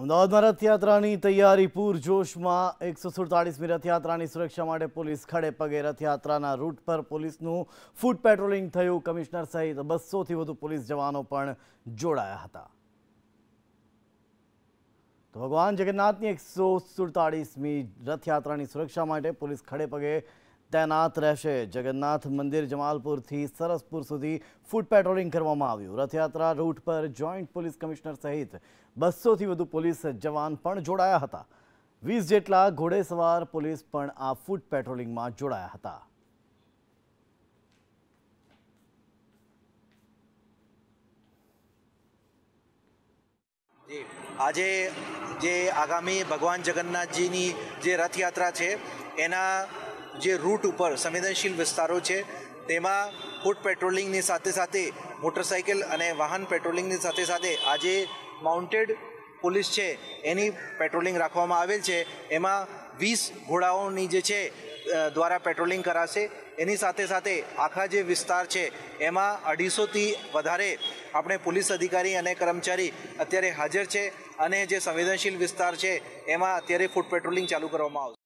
અમદાવાદ રથયાત્રાની તૈયારી પૂર જોશમાં 147મી રથયાત્રાની સુરક્ષા માટે પોલીસ ખડે પગે રથયાત્રાના રૂટ પર પોલીસનું ફૂટ પેટ્રોલિંગ થયું કમિશનર સહિત 200 થી વધુ પોલીસ જવાનો પણ જોડાયા હતા ભગવાન જગન્નાથની 147મી રથયાત્રાની સુરક્ષા માટે પોલીસ ખડે પગે દનાત રશે જગન્નાથ મંદિર જમાલપુર થી સરસ્પુર સુધી ફૂડ પેટ્રોલિંગ કરવામાં આવ્યું રથયાત્રા રૂટ પર જોઈન્ટ પોલીસ કમિશનર સહિત 200 થી વધુ પોલીસ જવાન પણ જોડાયા હતા 20 જેટલા ઘોડેસવાર પોલીસ પણ આ ફૂડ પેટ્રોલિંગ માં જોડાયા હતા જે આજે જે આગામી ભગવાન જગન્નાથજી ની જે રથયાત્રા છે એના જે રૂટ ઉપર સંવેદનશીલ વિસ્તારો છે તેમાં ફૂટ પેટ્રોલિંગની સાથે સાથે મોટરસાઇકલ અને વાહન પેટ્રોલિંગની સાથે સાથે આજે માઉન્ટેડ પોલીસ છે એની પેટ્રોલિંગ રાખવામાં આવેલ છે એમાં વીસ ઘોડાઓની જે છે દ્વારા પેટ્રોલિંગ કરાશે એની સાથે સાથે આખા જે વિસ્તાર છે એમાં અઢીસોથી વધારે આપણે પોલીસ અધિકારી અને કર્મચારી અત્યારે હાજર છે અને જે સંવેદનશીલ વિસ્તાર છે એમાં અત્યારે ફૂડ પેટ્રોલિંગ ચાલુ કરવામાં આવશે